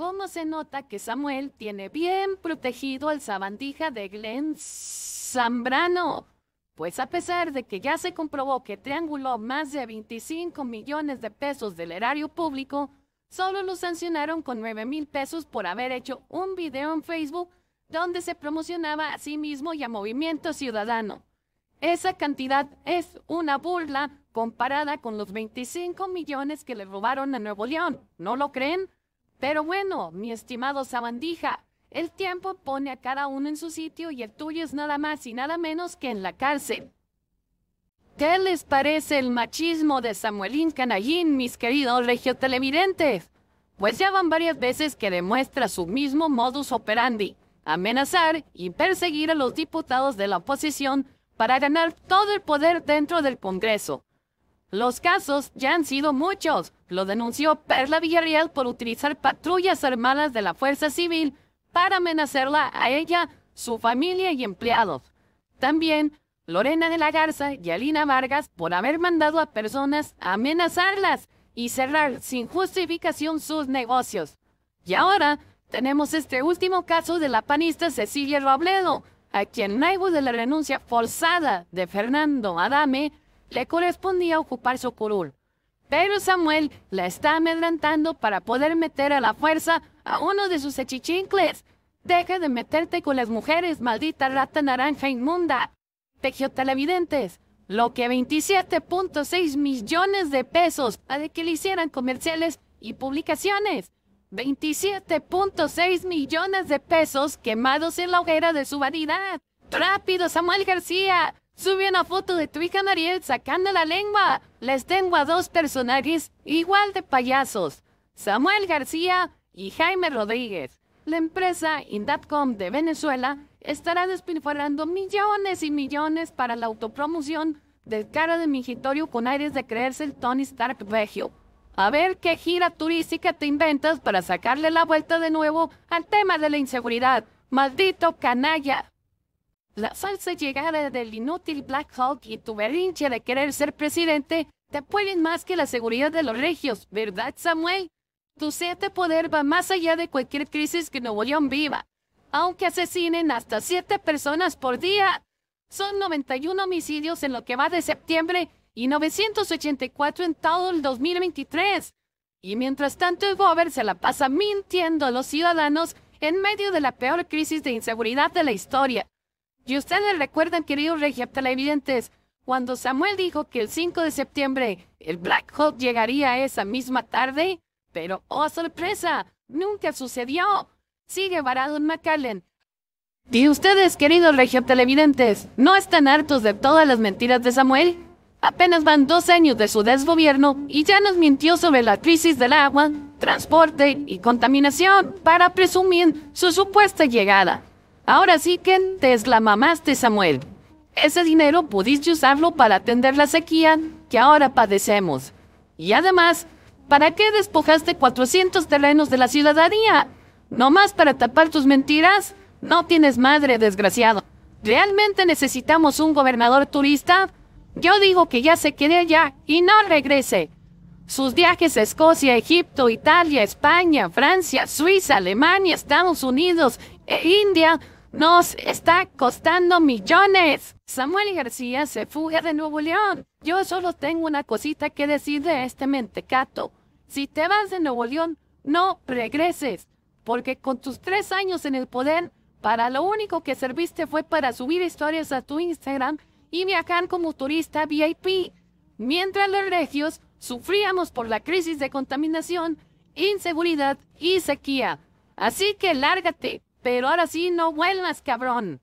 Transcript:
¿Cómo se nota que Samuel tiene bien protegido al sabandija de Glenn Zambrano? Pues a pesar de que ya se comprobó que trianguló más de 25 millones de pesos del erario público, solo lo sancionaron con 9 mil pesos por haber hecho un video en Facebook donde se promocionaba a sí mismo y a Movimiento Ciudadano. Esa cantidad es una burla comparada con los 25 millones que le robaron a Nuevo León, ¿no lo creen? Pero bueno, mi estimado Sabandija, el tiempo pone a cada uno en su sitio y el tuyo es nada más y nada menos que en la cárcel. ¿Qué les parece el machismo de Samuelín Canallín, mis queridos televidentes? Pues ya van varias veces que demuestra su mismo modus operandi, amenazar y perseguir a los diputados de la oposición para ganar todo el poder dentro del Congreso. Los casos ya han sido muchos. Lo denunció Perla Villarreal por utilizar patrullas armadas de la Fuerza Civil para amenazarla a ella, su familia y empleados. También Lorena de la Garza y Alina Vargas por haber mandado a personas a amenazarlas y cerrar sin justificación sus negocios. Y ahora tenemos este último caso de la panista Cecilia Robledo, a quien Naibu de la renuncia forzada de Fernando Adame le correspondía ocupar su curul. Pero Samuel la está amedrentando para poder meter a la fuerza a uno de sus hechichincles. Deja de meterte con las mujeres, maldita rata naranja inmunda. televidentes, lo que 27.6 millones de pesos para de que le hicieran comerciales y publicaciones. 27.6 millones de pesos quemados en la hoguera de su vanidad. ¡Rápido, Samuel García! Sube una foto de tu hija Mariel sacando la lengua. Les tengo a dos personajes igual de payasos. Samuel García y Jaime Rodríguez. La empresa Indatcom de Venezuela estará despilfarrando millones y millones para la autopromoción del cara de migitorio con aires de creerse el Tony Stark Vegio. A ver qué gira turística te inventas para sacarle la vuelta de nuevo al tema de la inseguridad. Maldito canalla. La falsa llegada del inútil Black Hawk y tu berrinche de querer ser presidente te pueden más que la seguridad de los regios, ¿verdad, Samuel? Tu sed de poder va más allá de cualquier crisis que Nuevo León viva. Aunque asesinen hasta siete personas por día, son 91 homicidios en lo que va de septiembre y 984 en todo el 2023. Y mientras tanto, el Bober se la pasa mintiendo a los ciudadanos en medio de la peor crisis de inseguridad de la historia. Y ustedes recuerdan, queridos Televidentes, cuando Samuel dijo que el 5 de septiembre el Black Hawk llegaría esa misma tarde, pero ¡oh sorpresa! ¡Nunca sucedió! Sigue varado en McAllen. ¿Y ustedes, queridos Televidentes, no están hartos de todas las mentiras de Samuel? Apenas van dos años de su desgobierno y ya nos mintió sobre la crisis del agua, transporte y contaminación para presumir su supuesta llegada. Ahora sí que te mamaste, Samuel. Ese dinero pudiste usarlo para atender la sequía que ahora padecemos. Y además, ¿para qué despojaste 400 terrenos de la ciudadanía? ¿No más para tapar tus mentiras? No tienes madre, desgraciado. ¿Realmente necesitamos un gobernador turista? Yo digo que ya se quede allá y no regrese. Sus viajes a Escocia, Egipto, Italia, España, Francia, Suiza, Alemania, Estados Unidos e India nos está costando millones. Samuel García se fuga de Nuevo León. Yo solo tengo una cosita que decir de este mentecato. Si te vas de Nuevo León, no regreses, porque con tus tres años en el poder, para lo único que serviste fue para subir historias a tu Instagram y viajar como turista VIP. Mientras los regios sufríamos por la crisis de contaminación, inseguridad y sequía. Así que lárgate, pero ahora sí, no vuelvas, cabrón.